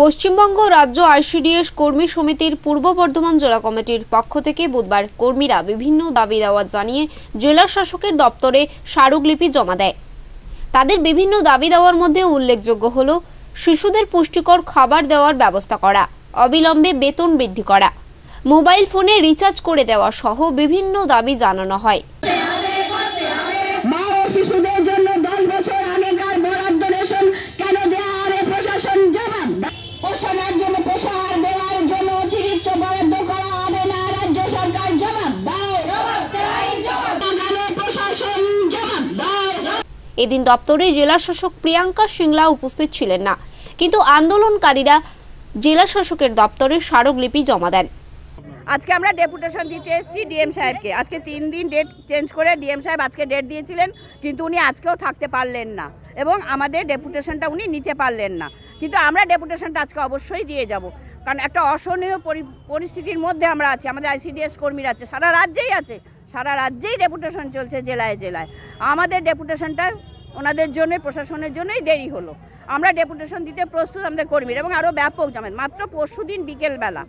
পশ্চিমবঙ্গ রাজ্য আইসিডিএস কর্মী সমিতির পূর্ব বর্ধমান জেলা কমিটির পক্ষ থেকে বুধবার কর্মীরা বিভিন্ন দাবি দাওয়া জানিয়ে জেলা শাসকের দপ্তরে স্মারকলিপি জমা দেয় তাদের বিভিন্ন দাবি দেওয়ার মধ্যে উল্লেখযোগ্য হল শিশুদের পুষ্টিকর খাবার দেওয়ার ব্যবস্থা করা অবিলম্বে বেতন বৃদ্ধি করা মোবাইল ফোনে রিচার্জ করে দেওয়া সহ বিভিন্ন দাবি জানানো হয় এদিন দপ্তরে জেলাশাসক প্রিয়াঙ্কা সিংলা উপস্থিত ছিলেন না কিন্তু আন্দোলনকারীরা জেলাশাসকের দপ্তরে স্মারকলিপি জমা দেন আজকে আমরা ডেপুটেশন দিতে এসেছি ডিএম সাহেবকে আজকে তিন দিন ডেট চেঞ্জ করে ডিএম সাহেব আজকে ডেট দিয়েছিলেন কিন্তু উনি আজকেও থাকতে পারলেন না এবং আমাদের ডেপুটেশনটা উনি নিতে পারলেন না কিন্তু আমরা ডেপুটেশনটা আজকে অবশ্যই দিয়ে যাব কারণ একটা অসহনীয় পরিস্থিতির মধ্যে আমরা আছি আমাদের আইসিডিএস কর্মীরা আছে সারা রাজ্যেই আছে সারা রাজ্যেই ডেপুটেশন চলছে জেলায় জেলায় আমাদের ডেপুটেশনটা ওনাদের জন্য প্রশাসনের জন্যই দেরি হলো আমরা ডেপুটেশন দিতে প্রস্তুত আমাদের কর্মীরা এবং আরও ব্যাপক জমে মাত্র পরশু দিন বিকেলবেলা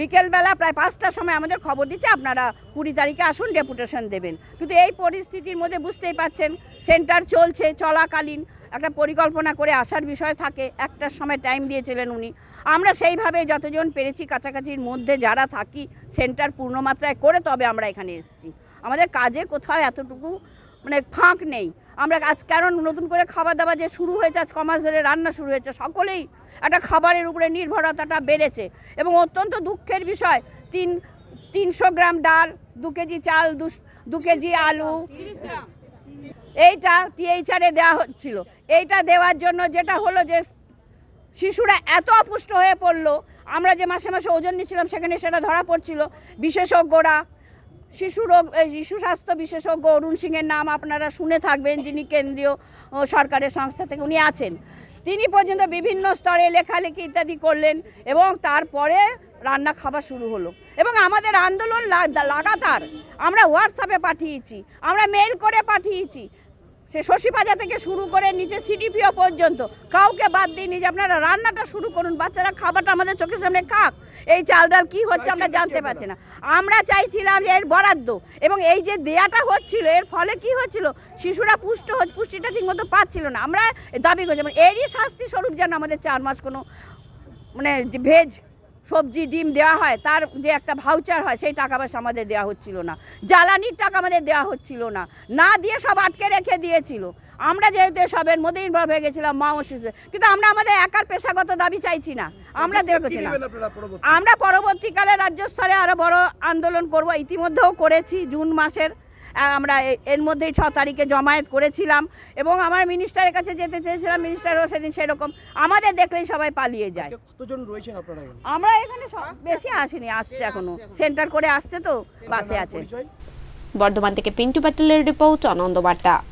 বিকেলবেলা প্রায় পাঁচটার সময় আমাদের খবর দিচ্ছে আপনারা কুড়ি তারিখে আসুন ডেপুটেশন দেবেন কিন্তু এই পরিস্থিতির মধ্যে বুঝতেই পাচ্ছেন সেন্টার চলছে চলাকালীন একটা পরিকল্পনা করে আসার বিষয় থাকে একটার সময় টাইম দিয়েছিলেন উনি আমরা সেইভাবে যতজন পেরেছি কাছাকাছির মধ্যে যারা থাকি সেন্টার পূর্ণমাত্রায় করে তবে আমরা এখানে এসেছি আমাদের কাজে কোথাও এতটুকু মানে ফাঁক নেই আমরা আজ কারণ নতুন করে খাবার দাবার যে শুরু হয়েছে আজ কমাস ধরে রান্না শুরু হয়েছে সকলেই একটা খাবারের উপরে নির্ভরতাটা বেড়েছে এবং অত্যন্ত দুঃখের বিষয় তিন তিনশো গ্রাম ডাল দু কেজি চাল দু কেজি আলু এইটা টিএইচারে দেওয়া হচ্ছিল এইটা দেওয়ার জন্য যেটা হলো যে শিশুরা এত অপুষ্ট হয়ে পড়লো আমরা যে মাসে মাসে ওজন নিচ্ছিলাম সেখানে সেটা ধরা পড়ছিল বিশেষজ্ঞরা শিশু রোগ শিশু স্বাস্থ্য বিশেষজ্ঞ অরুণ সিংয়ের নাম আপনারা শুনে থাকবেন যিনি কেন্দ্রীয় সরকারের সংস্থা থেকে উনি আছেন তিনি পর্যন্ত বিভিন্ন স্তরে লেখালেখি ইত্যাদি করলেন এবং তারপরে রান্না খাওয়া শুরু হলো এবং আমাদের আন্দোলন লাগাতার আমরা হোয়াটসঅ্যাপে পাঠিয়েছি আমরা মেল করে পাঠিয়েছি সে শশীপাজা থেকে শুরু করে নিচে সিডিপিও পর্যন্ত কাউকে বাদ দিইনি যে আপনারা রান্নাটা শুরু করুন বাচ্চারা খাবারটা আমাদের চোখের সামনে খাক এই চাল ডাল কী হচ্ছে আমরা জানতে পারছি না আমরা চাইছিলাম যে এর বরাদ্দ এবং এই যে দেয়াটা হচ্ছিল এর ফলে কি হচ্ছিল শিশুরা পুষ্ট হচ্ছে পুষ্টিটা ঠিকমতো পাচ্ছিল না আমরা দাবি করছি মানে এরই শাস্তি স্বরূপ যেন আমাদের চার মাস কোনো মানে ভেজ সবজি ডিম দেওয়া হয় তার যে একটা ভাউচার হয় সেই টাকা পয়সা আমাদের দেওয়া হচ্ছিল না জ্বালানির টাকা আমাদের দেওয়া হচ্ছিল না না দিয়ে সব আটকে রেখে দিয়েছিল আমরা যেহেতু সবের মধ্যে ইনভলভ হয়ে গেছিলাম মা অসুস্থ কিন্তু আমরা আমাদের একার পেশাগত দাবি চাইছি না আমরা দেখেছি না আমরা পরবর্তীকালে রাজ্যস্তরে আরও বড় আন্দোলন করব ইতিমধ্যেও করেছি জুন মাসের আমরা এর মধ্যেই ছ তারিখে জমায়েত করেছিলাম এবং আমার মিনিস্টারের কাছে যেতে চেয়েছিলাম মিনিস্টারও সেদিন সেরকম আমাদের দেখলেই সবাই পালিয়ে যায় আমরা এখানে বেশি আসিনি আসছে এখনো সেন্টার করে আসছে তো বাসে আছে বর্ধমান থেকে পিন্টু প্যাটেলের রিপোর্ট আনন্দবার্তা